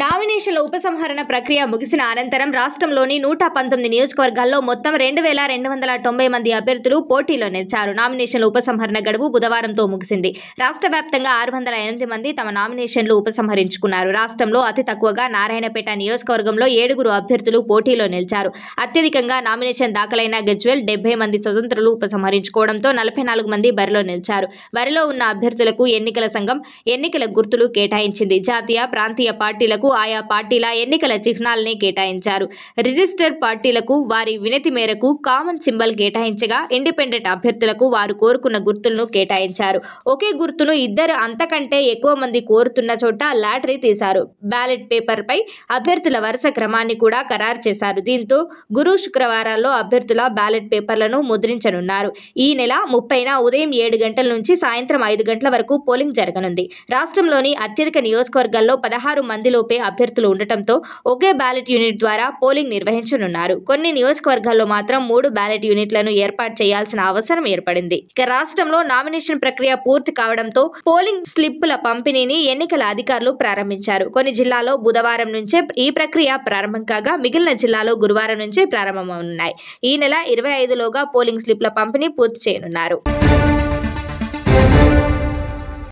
నామినేషన్ల ఉపసంహరణ ప్రక్రియ ముగిసిన అనంతరం రాష్ట్రంలోని నూట పంతొమ్మిది నియోజకవర్గాల్లో మొత్తం రెండు వేల రెండు వందల తొంభై మంది అభ్యర్థులు పోటీలో నిలిచారు నామినేషన్ల ఉపసంహరణ గడువు బుధవారంతో ముగిసింది రాష్ట్ర వ్యాప్తంగా ఆరు వందల ఎనిమిది మంది తమ నామినేషన్లు ఉపసంహరించుకున్నారు రాష్ట్రంలో అతి తక్కువగా నారాయణపేట నియోజకవర్గంలో ఏడుగురు అభ్యర్థులు పోటీలో నిలిచారు అత్యధికంగా నామినేషన్ దాఖలైన గజ్వెల్ డెబ్బై మంది స్వతంత్రులు ఉపసంహరించుకోవడంతో నలభై నాలుగు మంది బరిలో నిలిచారు బరిలో ఉన్న అభ్యర్థులకు ఎన్నికల సంఘం ఎన్నికల గుర్తులు కేటాయించింది జాతీయ ప్రాంతీయ పార్టీలకు మేరకు ఆయా పార్టీల ఎన్నికల చిహ్నాల్ని కేటాయించారు రిజిస్టర్ పార్టీలకు వారి వినతి మేరకు కామన్ సింబల్ కేటాయించగా ఇండిపెండెంట్ అభ్యర్థులకు వారు కోరుకున్న గుర్తులను కేటాయించారు ఒకే గుర్తును ఇద్దరు అంతకంటే ఎక్కువ మంది కోరుతున్న చోట లాటరీ తీశారు బ్యాలెట్ పేపర్పై అభ్యర్థుల వరుస క్రమాన్ని కూడా ఖరారు చేశారు దీంతో గురు శుక్రవారాల్లో అభ్యర్థుల బ్యాలెట్ పేపర్లను ముద్రించనున్నారు ఈ నెల ముప్పైన ఉదయం ఏడు గంటల నుంచి సాయంత్రం ఐదు గంటల వరకు పోలింగ్ జరగనుంది రాష్ట్రంలోని అత్యధిక నియోజకవర్గాల్లో పదహారు మందిలోపే కంటే అభ్యర్థులు ఉండటంతో ఒకే బ్యాలెట్ యూనిట్ ద్వారా పోలింగ్ నిర్వహించనున్నారు కొన్ని నియోజకవర్గాల్లో మాత్రం మూడు బ్యాలెట్ యూనిట్లను ఏర్పాటు చేయాల్సిన అవసరం ఏర్పడింది ఇక రాష్ట్రంలో నామినేషన్ ప్రక్రియ పూర్తి కావడంతో పోలింగ్ స్లిప్పుల పంపిణీని ఎన్నికల అధికారులు ప్రారంభించారు కొన్ని జిల్లాలో బుధవారం నుంచే ఈ ప్రక్రియ ప్రారంభం కాగా మిగిలిన జిల్లాలో గురువారం నుంచే ప్రారంభమవునున్నాయి ఈ నెల ఇరవై ఐదులోగా పోలింగ్ స్లిప్ల పంపిణీ పూర్తి చేయనున్నారు